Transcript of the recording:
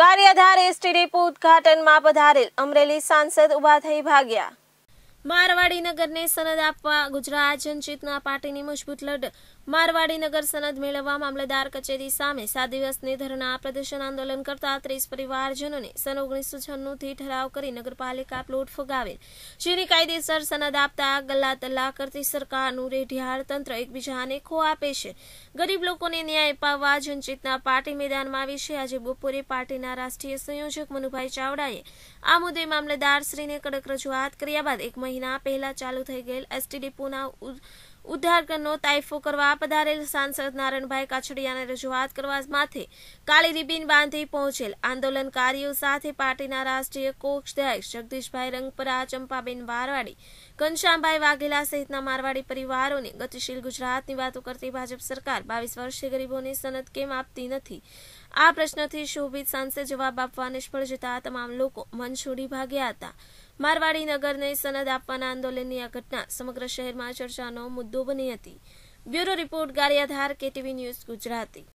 Gariadhar ST depot ઉદઘાટનમાં પધારેલ અમરેલી સાંસદ ઉભા થઈ ભાગ્યા મારવાડી નગરને સનદ આપવા ગુજરાત જનચેતના પાર્ટીની મજબૂત લડત મારવાડી નગર સનદ મેળવવા મામલતદાર કચેરી સામે સાત દિવસની ધરણા પ્રદર્શન આંદોલન કરતા ત્રીસ પરિવારજનોને સન ઓગણીસો છન્નુંથી ઠરાવ કરી નગરપાલિકા પ્લોટ ફગાવેલ જેની કાયદેસર સનદ આપતા ગલ્લા તલ્લા કરતી સરકારનું રેઢિયાળ તંત્ર એકબીજાને ખો આપે છે ગરીબ લોકોને ન્યાય અપાવવા જનચેતના પાર્ટી મેદાનમાં આવી છે આજે બપોરે પાર્ટીના રાષ્ટ્રીય સંયોજક મનુભાઈ ચાવડાએ આ મુદ્દે મામલતદારશ્રીને કડક રજૂઆત કર્યા બાદ એક મહિના મહિના પહેલા ચાલુ થઈ ગયેલ એસટી ડેપોના ઉદ્ધારકરનો તાઇફો કરવા પધારેલ સાંસદ નારણભાઈ કાછડિયાને રજૂઆત કરવા માથે કાળી રિબીન બાંધી પહોંચેલ આંદોલનકારીઓ સાથે પાર્ટીના રાષ્ટ્રીય કોષાધ્યક્ષ જગદીશભાઈ રંગપરા ચંપાબેન વારવાડી ઘનશ્યામભાઈ વાઘેલા સહિતના મારવાડી પરિવારોને ગતિશીલ ગુજરાતની વાતો કરતી ભાજપ સરકાર બાવીસ વર્ષે ગરીબોને સનદ કેમ આપતી નથી આ પ્રશ્નથી શોભિત સાંસદ જવાબ આપવા નિષ્ફળ જતા તમામ લોકો મન છોડી ભાગ્યા હતા મારવાડી નગરને સનદ આપવાના આંદોલનની આ ઘટના સમગ્ર શહેરમાં ચર્ચાનો મુદ્દો બની હતી bureau report Gariadhar KTV news Gujarati